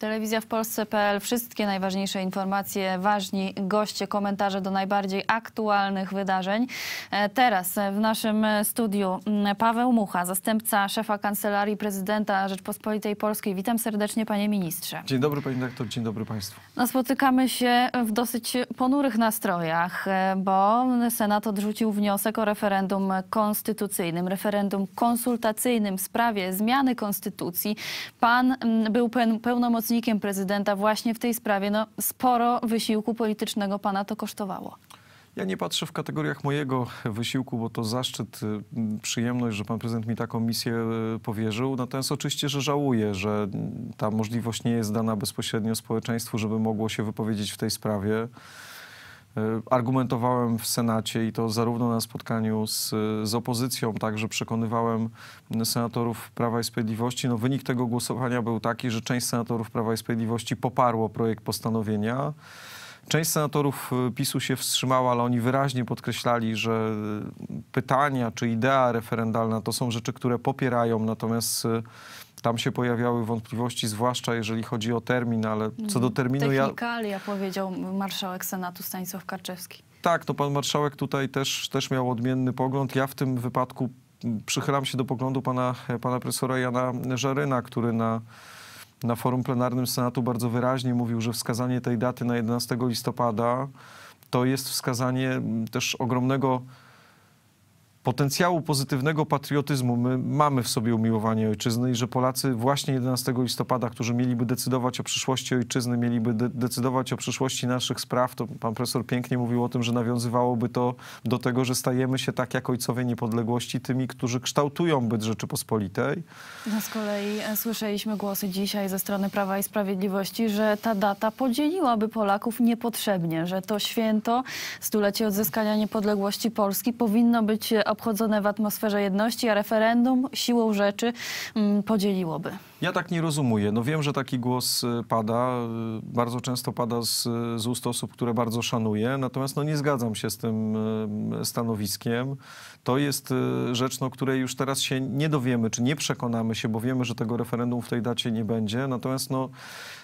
Telewizja w Polsce.pl. Wszystkie najważniejsze informacje, ważni goście, komentarze do najbardziej aktualnych wydarzeń. E, teraz w naszym studiu mm, Paweł Mucha, zastępca szefa Kancelarii Prezydenta Rzeczpospolitej Polskiej. Witam serdecznie, panie ministrze. Dzień dobry, panie doktor, dzień dobry państwu. No, spotykamy się w dosyć ponurych nastrojach, e, bo Senat odrzucił wniosek o referendum konstytucyjnym, referendum konsultacyjnym w sprawie zmiany konstytucji. Pan mm, był pełnomocnikiem pomocnikiem prezydenta właśnie w tej sprawie. No, sporo wysiłku politycznego pana to kosztowało. Ja nie patrzę w kategoriach mojego wysiłku, bo to zaszczyt, y, przyjemność, że pan prezydent mi taką misję y, powierzył. Natomiast oczywiście, że żałuję, że mm, ta możliwość nie jest dana bezpośrednio społeczeństwu, żeby mogło się wypowiedzieć w tej sprawie. E, argumentowałem w Senacie i to zarówno na spotkaniu z, z opozycją, także przekonywałem senatorów Prawa i Sprawiedliwości. No, wynik tego głosowania był taki, że część senatorów Prawa i Sprawiedliwości poparło projekt postanowienia. Część senatorów y, PiSu się wstrzymała, ale oni wyraźnie podkreślali, że y, pytania czy idea referendalna to są rzeczy, które popierają, natomiast y, tam się pojawiały wątpliwości, zwłaszcza jeżeli chodzi o termin, ale co do mm, terminu... Technikalia, ja... powiedział marszałek Senatu Stanisław Karczewski. Tak, to pan marszałek tutaj też, też miał odmienny pogląd. Ja w tym wypadku przychylam się do poglądu pana, pana profesora Jana Żaryna, który na na forum plenarnym Senatu bardzo wyraźnie mówił, że wskazanie tej daty na 11 listopada to jest wskazanie też ogromnego potencjału pozytywnego patriotyzmu. My mamy w sobie umiłowanie ojczyzny i że Polacy właśnie 11 listopada, którzy mieliby decydować o przyszłości ojczyzny, mieliby de decydować o przyszłości naszych spraw, to pan profesor pięknie mówił o tym, że nawiązywałoby to do tego, że stajemy się tak jak ojcowie niepodległości tymi, którzy kształtują byt Rzeczypospolitej. No z kolei e, słyszeliśmy głosy dzisiaj ze strony Prawa i Sprawiedliwości, że ta data podzieliłaby Polaków niepotrzebnie, że to święto, stulecie odzyskania niepodległości Polski powinno być e, obchodzone w atmosferze jedności, a referendum siłą rzeczy mm, podzieliłoby. Ja tak nie rozumuję. No wiem, że taki głos y, pada, y, bardzo często pada z, z ust osób, które bardzo szanuję, natomiast no nie zgadzam się z tym y, stanowiskiem to jest y, rzecz, no, której już teraz się nie dowiemy, czy nie przekonamy się, bo wiemy, że tego referendum w tej dacie nie będzie. Natomiast no,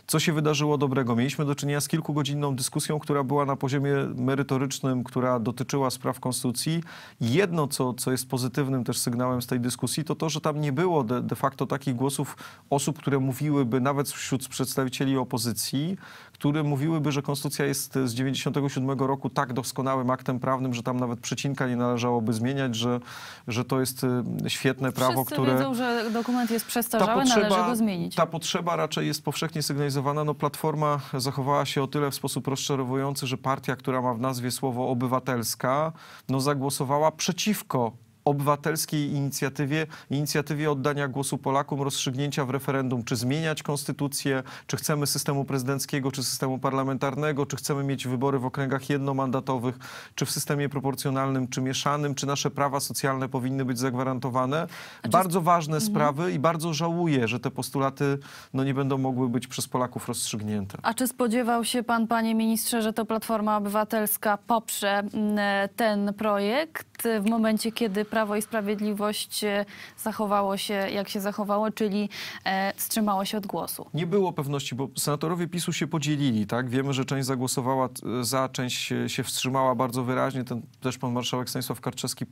co się wydarzyło dobrego? Mieliśmy do czynienia z kilkugodzinną dyskusją, która była na poziomie merytorycznym, która dotyczyła spraw konstytucji. Jedno, co, co jest pozytywnym też sygnałem z tej dyskusji, to to, że tam nie było de, de facto takich głosów osób, które mówiłyby nawet wśród przedstawicieli opozycji, które mówiłyby, że konstytucja jest z 97 roku tak doskonałym aktem prawnym, że tam nawet przecinka nie należałoby zmieniać, że, że to jest y, świetne Wszyscy prawo, które... wiedzą, że dokument jest przestarzały, potrzeba, należy go zmienić. Ta potrzeba raczej jest powszechnie sygnalizowana. No Platforma zachowała się o tyle w sposób rozczarowujący, że partia, która ma w nazwie słowo obywatelska, no zagłosowała przeciwko obywatelskiej inicjatywie, inicjatywie oddania głosu Polakom, rozstrzygnięcia w referendum, czy zmieniać konstytucję, czy chcemy systemu prezydenckiego, czy systemu parlamentarnego, czy chcemy mieć wybory w okręgach jednomandatowych, czy w systemie proporcjonalnym, czy mieszanym, czy nasze prawa socjalne powinny być zagwarantowane. Znaczy... Bardzo ważne mhm. sprawy i bardzo żałuję, że te postulaty no, nie będą mogły być przez Polaków rozstrzygnięte. A czy spodziewał się pan, panie ministrze, że to Platforma Obywatelska poprze mm, ten projekt w momencie, kiedy Prawo i Sprawiedliwość e, zachowało się jak się zachowało, czyli e, wstrzymało się od głosu. Nie było pewności, bo senatorowie PiSu się podzielili, tak? Wiemy, że część zagłosowała za, część się wstrzymała bardzo wyraźnie. Ten też pan marszałek Stanisław Karczewski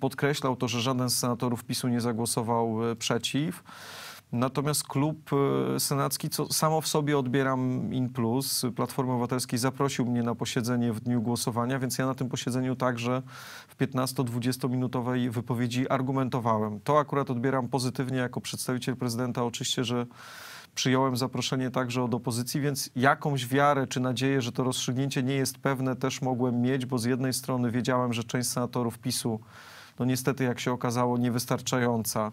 podkreślał to, że żaden z senatorów PiSu nie zagłosował e, przeciw. Natomiast klub e, senacki, co samo w sobie odbieram in plus, Platformy Obywatelskiej zaprosił mnie na posiedzenie w dniu głosowania, więc ja na tym posiedzeniu także w 15-20 minutowej wypowiedzi argumentowałem. To akurat odbieram pozytywnie jako przedstawiciel prezydenta. Oczywiście, że przyjąłem zaproszenie także od opozycji, więc jakąś wiarę czy nadzieję, że to rozstrzygnięcie nie jest pewne, też mogłem mieć, bo z jednej strony wiedziałem, że część senatorów PiSu, no niestety, jak się okazało, niewystarczająca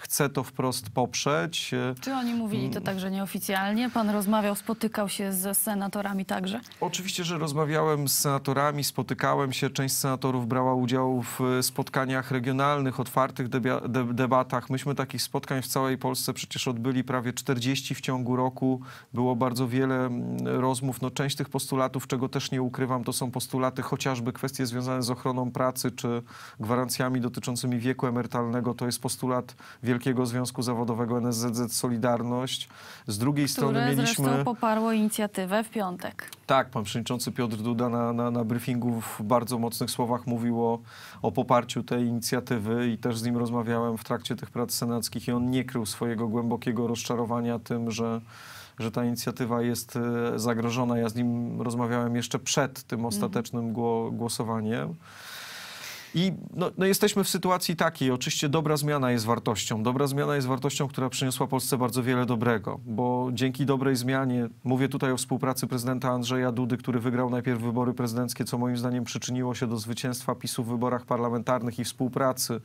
chce to wprost poprzeć. Czy oni mówili to mm. także nieoficjalnie? Pan rozmawiał, spotykał się z senatorami także? Oczywiście, że rozmawiałem z senatorami, spotykałem się. Część senatorów brała udział w e, spotkaniach regionalnych, otwartych debatach. Myśmy takich spotkań w całej Polsce przecież odbyli prawie 40 w ciągu roku. Było bardzo wiele mm, rozmów. No, część tych postulatów, czego też nie ukrywam, to są postulaty chociażby kwestie związane z ochroną pracy czy gwarancjami dotyczącymi wieku emerytalnego. To jest postulat wieku Wielkiego Związku Zawodowego NSZZ Solidarność. Z drugiej Które strony mieliśmy... Które poparło inicjatywę w piątek. Tak, pan przewodniczący Piotr Duda na, na, na briefingu w bardzo mocnych słowach mówił o, o poparciu tej inicjatywy i też z nim rozmawiałem w trakcie tych prac senackich i on nie krył swojego głębokiego rozczarowania tym, że że ta inicjatywa jest e, zagrożona. Ja z nim rozmawiałem jeszcze przed tym ostatecznym głosowaniem. I no, no jesteśmy w sytuacji takiej, oczywiście dobra zmiana jest wartością. Dobra zmiana jest wartością, która przyniosła Polsce bardzo wiele dobrego, bo dzięki dobrej zmianie, mówię tutaj o współpracy prezydenta Andrzeja Dudy, który wygrał najpierw wybory prezydenckie, co moim zdaniem przyczyniło się do zwycięstwa PiSu w wyborach parlamentarnych i współpracy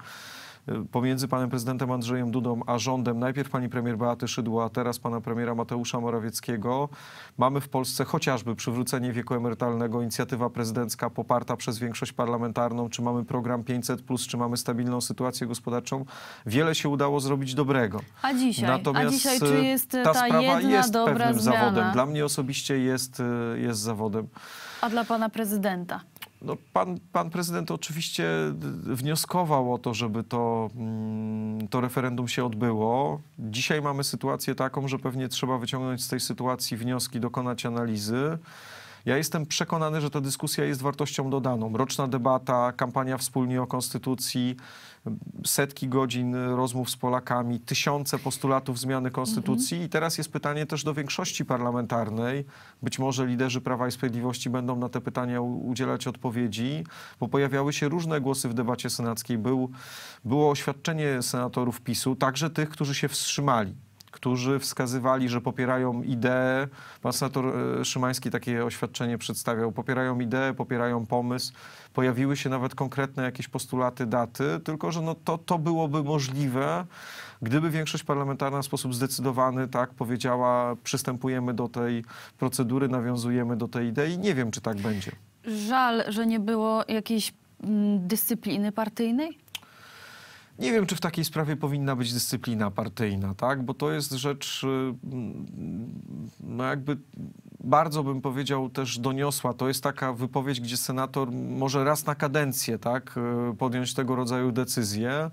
pomiędzy panem prezydentem Andrzejem Dudą a rządem najpierw pani premier Beaty Szydło, a teraz pana premiera Mateusza Morawieckiego. Mamy w Polsce chociażby przywrócenie wieku emerytalnego, inicjatywa prezydencka poparta przez większość parlamentarną, czy mamy program 500, czy mamy stabilną sytuację gospodarczą. Wiele się udało zrobić dobrego. A dzisiaj, Natomiast a dzisiaj czy e, jest ta, ta sprawa jest pewnym zmiana. zawodem. Dla mnie osobiście jest, e, jest zawodem. A dla pana prezydenta? No, pan, pan prezydent oczywiście wnioskował o to, żeby to, mm, to referendum się odbyło. Dzisiaj mamy sytuację taką, że pewnie trzeba wyciągnąć z tej sytuacji wnioski, dokonać analizy. Ja jestem przekonany, że ta dyskusja jest wartością dodaną. Roczna debata, kampania wspólnie o konstytucji, setki godzin rozmów z Polakami, tysiące postulatów zmiany konstytucji i teraz jest pytanie też do większości parlamentarnej. Być może liderzy Prawa i Sprawiedliwości będą na te pytania udzielać odpowiedzi, bo pojawiały się różne głosy w debacie senackiej. Był, było oświadczenie senatorów PiSu, także tych, którzy się wstrzymali którzy wskazywali, że popierają ideę. Pan senator e, Szymański takie oświadczenie przedstawiał. Popierają ideę, popierają pomysł. Pojawiły się nawet konkretne jakieś postulaty, daty, tylko że no to, to byłoby możliwe, gdyby większość parlamentarna w sposób zdecydowany tak powiedziała, przystępujemy do tej procedury, nawiązujemy do tej idei. Nie wiem, czy tak będzie. Żal, że nie było jakiejś mm, dyscypliny partyjnej? Nie wiem, czy w takiej sprawie powinna być dyscyplina partyjna, tak? bo to jest rzecz, y, mm, no jakby bardzo bym powiedział też doniosła. To jest taka wypowiedź, gdzie senator może raz na kadencję tak? Y, podjąć tego rodzaju decyzję.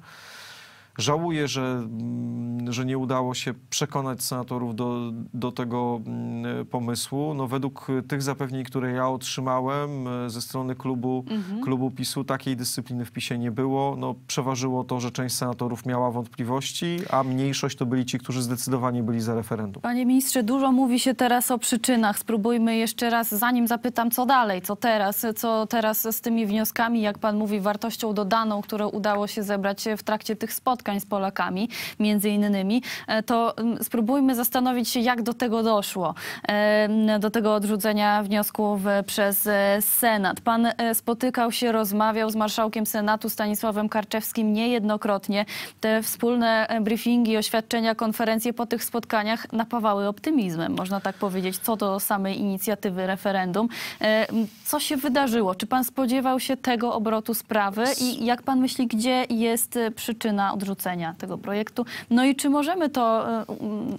Żałuję, że, mm, że nie udało się przekonać senatorów do, do tego mm, pomysłu. No, według tych zapewnień, które ja otrzymałem e, ze strony klubu, mhm. klubu PiSu, takiej dyscypliny w PiSie nie było. No, przeważyło to, że część senatorów miała wątpliwości, a mniejszość to byli ci, którzy zdecydowanie byli za referendum. Panie ministrze, dużo mówi się teraz o przyczynach. Spróbujmy jeszcze raz, zanim zapytam, co dalej, co teraz, co teraz z tymi wnioskami, jak pan mówi, wartością dodaną, które udało się zebrać w trakcie tych spotkań spotkań z Polakami, między innymi, e, to mm, spróbujmy zastanowić się, jak do tego doszło, e, do tego odrzucenia wniosków przez e, Senat. Pan spotykał się, rozmawiał z marszałkiem Senatu Stanisławem Karczewskim niejednokrotnie. Te wspólne briefingi, oświadczenia, konferencje po tych spotkaniach napawały optymizmem, można tak powiedzieć, co do samej inicjatywy referendum. Co się wydarzyło? Czy pan spodziewał się tego obrotu sprawy i jak pan myśli, gdzie jest przyczyna odrzucenia? odrzucenia tego projektu. No i czy możemy to e,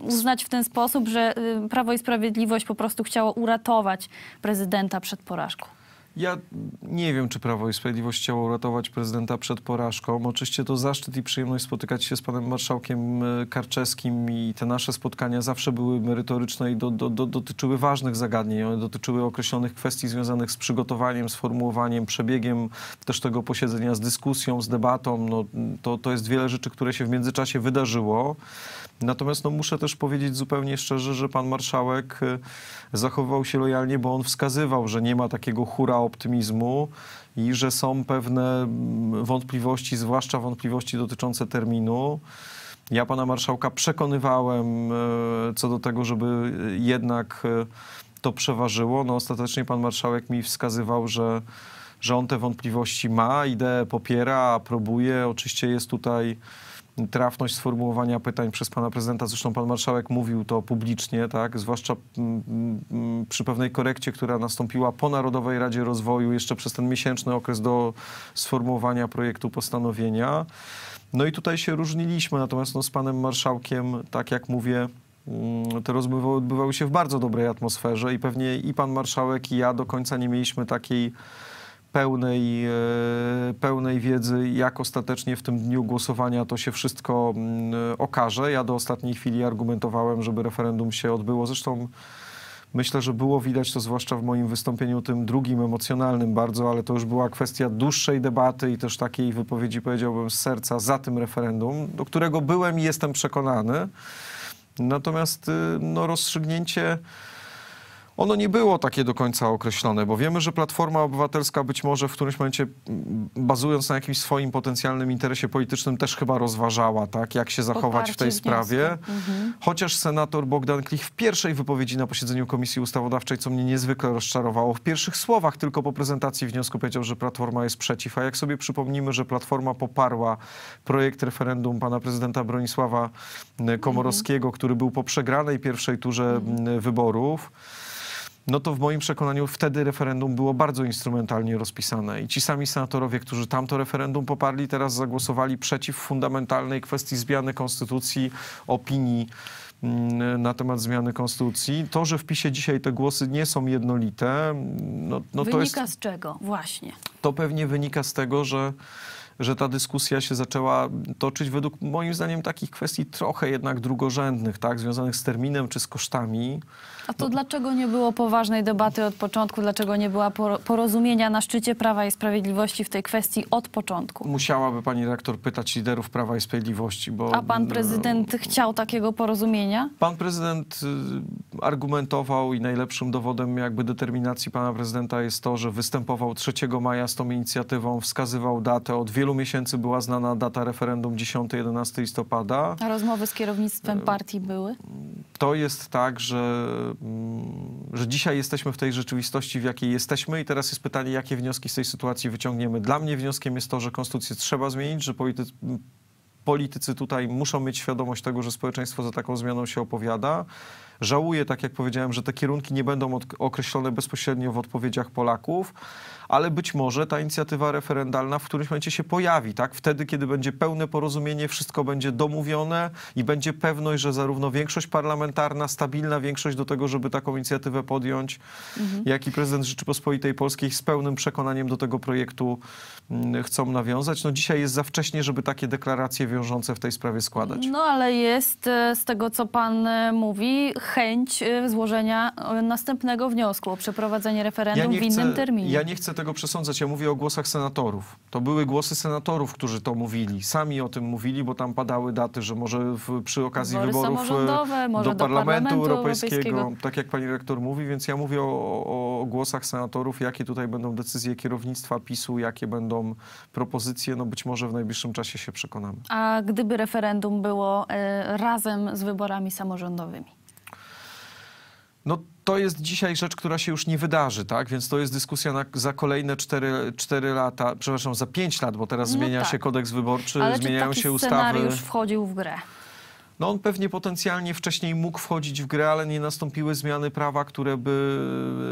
uznać w ten sposób, że y, Prawo i Sprawiedliwość po prostu chciało uratować prezydenta przed porażką? Ja nie wiem, czy Prawo i Sprawiedliwość chciało uratować prezydenta przed porażką. Oczywiście to zaszczyt i przyjemność spotykać się z panem marszałkiem e, Karczewskim i te nasze spotkania zawsze były merytoryczne i do, do, do, dotyczyły ważnych zagadnień. One dotyczyły określonych kwestii związanych z przygotowaniem, sformułowaniem, przebiegiem też tego posiedzenia, z dyskusją, z debatą. No, to, to jest wiele rzeczy, które się w międzyczasie wydarzyło. Natomiast no, muszę też powiedzieć zupełnie szczerze, że pan marszałek y, zachowywał się lojalnie, bo on wskazywał, że nie ma takiego hura optymizmu i że są pewne mm, wątpliwości, zwłaszcza wątpliwości dotyczące terminu. Ja pana marszałka przekonywałem y, co do tego, żeby y, jednak to przeważyło. No, ostatecznie pan marszałek mi wskazywał, że, że on te wątpliwości ma, ideę popiera, próbuje. Oczywiście jest tutaj trafność sformułowania pytań przez pana prezydenta. Zresztą pan marszałek mówił to publicznie, tak? zwłaszcza mm, mm, mm, przy pewnej korekcie, która nastąpiła po Narodowej Radzie Rozwoju jeszcze przez ten miesięczny okres do sformułowania projektu postanowienia. No i tutaj się różniliśmy, natomiast no, z panem marszałkiem, tak jak mówię, te rozmowy odbywały się w bardzo dobrej atmosferze i pewnie i pan marszałek i ja do końca nie mieliśmy takiej pełnej, e, pełnej wiedzy, jak ostatecznie w tym dniu głosowania to się wszystko mm, okaże. Ja do ostatniej chwili argumentowałem, żeby referendum się odbyło. Zresztą myślę, że było widać to zwłaszcza w moim wystąpieniu tym drugim, emocjonalnym bardzo, ale to już była kwestia dłuższej debaty i też takiej wypowiedzi, powiedziałbym, z serca za tym referendum, do którego byłem i jestem przekonany. Natomiast y, no, rozstrzygnięcie ono nie było takie do końca określone, bo wiemy, że Platforma Obywatelska być może w którymś momencie, mm, bazując na jakimś swoim potencjalnym interesie politycznym, też chyba rozważała, tak, jak się zachować Poparcie w tej sprawie. Mhm. Chociaż senator Bogdan Klich w pierwszej wypowiedzi na posiedzeniu Komisji Ustawodawczej, co mnie niezwykle rozczarowało, w pierwszych słowach tylko po prezentacji wniosku powiedział, że Platforma jest przeciw. A jak sobie przypomnimy, że Platforma poparła projekt referendum pana prezydenta Bronisława mm, Komorowskiego, mhm. który był po przegranej pierwszej turze mhm. Mm, wyborów, no to w moim przekonaniu wtedy referendum było bardzo instrumentalnie rozpisane i ci sami senatorowie, którzy tamto referendum poparli, teraz zagłosowali przeciw fundamentalnej kwestii zmiany konstytucji, opinii mm, na temat zmiany konstytucji. To, że w PiSie dzisiaj te głosy nie są jednolite, mm, no, no to Wynika z czego? Właśnie. To pewnie wynika z tego, że że ta dyskusja się zaczęła toczyć według moim zdaniem takich kwestii trochę jednak drugorzędnych, tak, związanych z terminem czy z kosztami. A to dlaczego nie było poważnej debaty od początku? Dlaczego nie była porozumienia na szczycie Prawa i Sprawiedliwości w tej kwestii od początku? Musiałaby pani rektor pytać liderów Prawa i Sprawiedliwości, bo... A pan mm, prezydent chciał takiego porozumienia? Pan prezydent y, argumentował i najlepszym dowodem jakby determinacji pana prezydenta jest to, że występował 3 maja z tą inicjatywą, wskazywał datę. Od wielu miesięcy była znana data referendum 10-11 listopada. A rozmowy z kierownictwem y, partii były? to jest tak, że, mm, że dzisiaj jesteśmy w tej rzeczywistości, w jakiej jesteśmy, i teraz jest pytanie, jakie wnioski z tej sytuacji wyciągniemy. Dla mnie wnioskiem jest to, że konstytucję trzeba zmienić, że politycy politycy tutaj muszą mieć świadomość tego, że społeczeństwo za taką zmianą się opowiada. Żałuję, tak jak powiedziałem, że te kierunki nie będą określone bezpośrednio w odpowiedziach Polaków, ale być może ta inicjatywa referendalna w którymś momencie się pojawi, tak? Wtedy, kiedy będzie pełne porozumienie, wszystko będzie domówione i będzie pewność, że zarówno większość parlamentarna, stabilna większość do tego, żeby taką inicjatywę podjąć, mhm. jak i prezydent Rzeczypospolitej Polskiej z pełnym przekonaniem do tego projektu mm, chcą nawiązać. No dzisiaj jest za wcześnie, żeby takie deklaracje wiążące w tej sprawie składać. No ale jest e, z tego, co pan e, mówi, chęć e, złożenia następnego wniosku o przeprowadzenie referendum ja w innym terminie. Ja nie chcę tego tego przesądzać. Ja mówię o głosach senatorów. To były głosy senatorów, którzy to mówili. Sami o tym mówili, bo tam padały daty, że może w, przy okazji Wybory wyborów e, do, parlamentu, parlamentu Europejskiego, Europejskiego, tak jak pani rektor mówi, więc ja mówię o, o głosach senatorów, jakie tutaj będą decyzje kierownictwa PiSu, jakie będą propozycje, no być może w najbliższym czasie się przekonamy. A gdyby referendum było e, razem z wyborami samorządowymi? No to jest dzisiaj rzecz, która się już nie wydarzy, tak? Więc to jest dyskusja na, za kolejne 4, 4 lata, przepraszam, za 5 lat, bo teraz no zmienia tak. się kodeks wyborczy, Ale zmieniają czy taki się ustawy. scenariusz wchodził w grę? No on pewnie potencjalnie wcześniej mógł wchodzić w grę, ale nie nastąpiły zmiany prawa, które by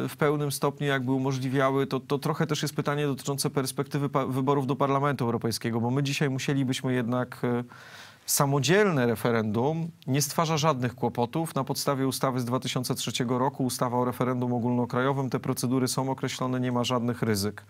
w pełnym stopniu jakby umożliwiały. To, to trochę też jest pytanie dotyczące perspektywy wyborów do Parlamentu Europejskiego, bo my dzisiaj musielibyśmy jednak y, Samodzielne referendum nie stwarza żadnych kłopotów. Na podstawie ustawy z 2003 roku, ustawa o referendum ogólnokrajowym, te procedury są określone, nie ma żadnych ryzyk.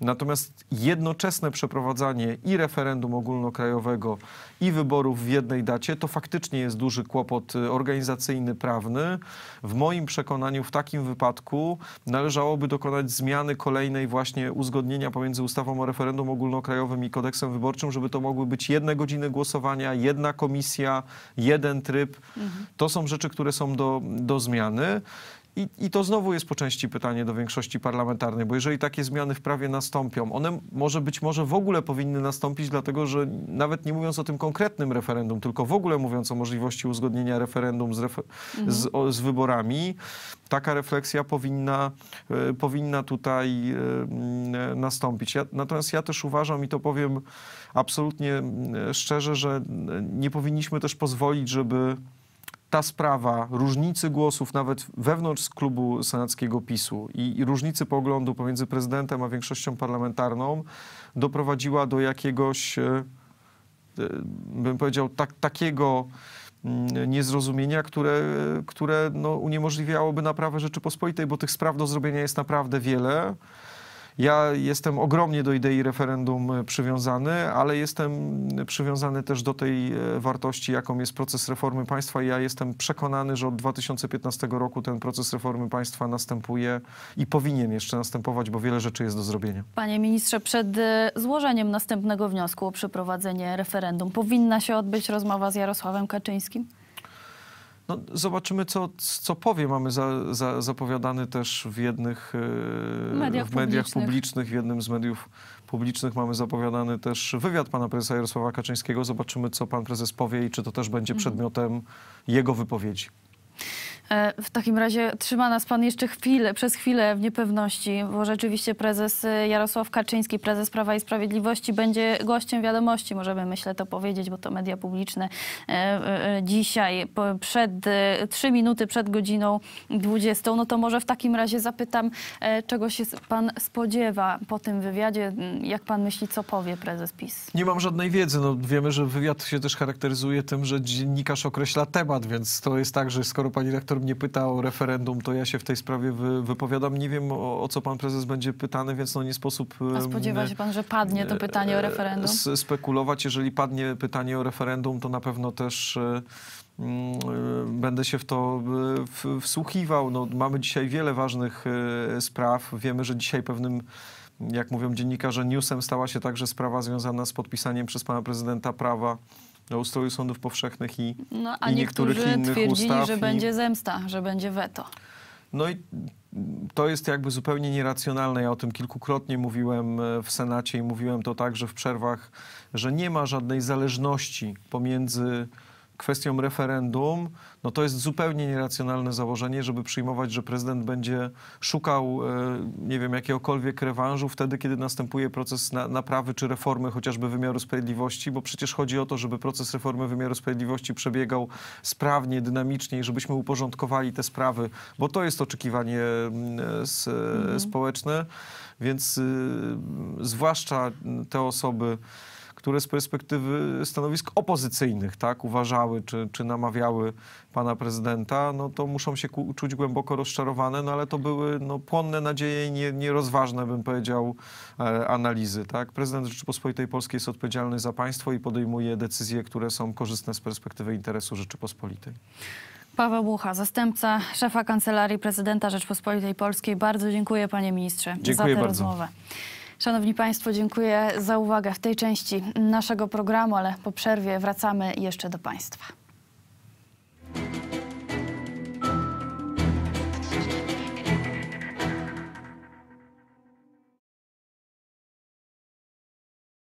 Natomiast jednoczesne przeprowadzanie i referendum ogólnokrajowego, i wyborów w jednej dacie to faktycznie jest duży kłopot y, organizacyjny, prawny. W moim przekonaniu w takim wypadku należałoby dokonać zmiany kolejnej właśnie uzgodnienia pomiędzy ustawą o referendum ogólnokrajowym i kodeksem wyborczym, żeby to mogły być jedne godziny głosowania, jedna komisja, jeden tryb. Mhm. To są rzeczy, które są do, do zmiany. I, I to znowu jest po części pytanie do większości parlamentarnej, bo jeżeli takie zmiany w prawie nastąpią, one może być może w ogóle powinny nastąpić, dlatego że nawet nie mówiąc o tym konkretnym referendum, tylko w ogóle mówiąc o możliwości uzgodnienia referendum z, refer mhm. z, o, z wyborami, taka refleksja powinna, y, powinna tutaj y, y, nastąpić. Ja, natomiast ja też uważam i to powiem absolutnie szczerze, że e, nie powinniśmy też pozwolić, żeby ta sprawa różnicy głosów nawet wewnątrz klubu senackiego PiSu i, i różnicy poglądu pomiędzy prezydentem a większością parlamentarną doprowadziła do jakiegoś, e, e, bym powiedział, tak, takiego mm, niezrozumienia, które, które no, uniemożliwiałoby naprawę Rzeczypospolitej, bo tych spraw do zrobienia jest naprawdę wiele. Ja jestem ogromnie do idei referendum e, przywiązany, ale jestem e, przywiązany też do tej e, wartości, jaką jest proces reformy państwa. Ja jestem przekonany, że od 2015 roku ten proces reformy państwa następuje i powinien jeszcze następować, bo wiele rzeczy jest do zrobienia. Panie ministrze, przed złożeniem następnego wniosku o przeprowadzenie referendum powinna się odbyć rozmowa z Jarosławem Kaczyńskim? No, zobaczymy, co, co powie. Mamy za, za, zapowiadany też w jednych e, mediach, w mediach publicznych. publicznych, w jednym z mediów publicznych mamy zapowiadany też wywiad pana prezesa Jarosława Kaczyńskiego. Zobaczymy, co pan prezes powie i czy to też będzie mhm. przedmiotem jego wypowiedzi. E, w takim razie trzyma nas pan jeszcze chwilę, przez chwilę w niepewności, bo rzeczywiście prezes e, Jarosław Kaczyński, prezes Prawa i Sprawiedliwości, będzie gościem wiadomości, możemy myślę to powiedzieć, bo to media publiczne e, dzisiaj, przed trzy minuty przed godziną 20. No to może w takim razie zapytam, czego się pan spodziewa po tym wywiadzie? Mm, jak pan myśli, co powie prezes PiS? Nie mam żadnej wiedzy. No, wiemy, że wywiad się też charakteryzuje tym, że dziennikarz określa temat, więc to jest tak, że skoro pani rektor redaktor mnie pyta o referendum, to ja się w tej sprawie wy, wypowiadam. Nie wiem, o, o, co pan prezes będzie pytany, więc no nie sposób... A spodziewa się pan, że padnie to e, pytanie o e, referendum? Spekulować, jeżeli padnie pytanie o referendum, to na pewno też e, mm, będę się w to wsłuchiwał. No, mamy dzisiaj wiele ważnych spraw. Wiemy, że dzisiaj pewnym, jak mówią dziennikarze, newsem stała się także sprawa związana z podpisaniem przez pana prezydenta prawa do ustroju sądów powszechnych i, no, a i niektórych innych twierdzili, ustaw. że i... będzie zemsta, że będzie weto. No i to jest jakby zupełnie nieracjonalne. Ja o tym kilkukrotnie mówiłem e, w Senacie i mówiłem to także w przerwach, że nie ma żadnej zależności pomiędzy kwestią referendum, no to jest zupełnie nieracjonalne założenie, żeby przyjmować, że prezydent będzie szukał, e, nie wiem, jakiegokolwiek rewanżu wtedy, kiedy następuje proces naprawy czy reformy chociażby wymiaru sprawiedliwości, bo przecież chodzi o to, żeby proces reformy wymiaru sprawiedliwości przebiegał sprawnie, dynamicznie i żebyśmy uporządkowali te sprawy, bo to jest oczekiwanie mm, e, e, mhm. społeczne, więc y, zwłaszcza te osoby, które z perspektywy stanowisk opozycyjnych tak, uważały czy, czy namawiały pana prezydenta, no to muszą się czuć głęboko rozczarowane, no ale to były no, płonne nadzieje i nie, nierozważne, bym powiedział, e, analizy. Tak? Prezydent Rzeczypospolitej Polskiej jest odpowiedzialny za państwo i podejmuje decyzje, które są korzystne z perspektywy interesu Rzeczypospolitej. Paweł Bucha, zastępca szefa Kancelarii Prezydenta Rzeczpospolitej Polskiej. Bardzo dziękuję panie ministrze, dziękuję za tę bardzo. rozmowę. Szanowni Państwo, dziękuję za uwagę w tej części naszego programu, ale po przerwie wracamy jeszcze do Państwa.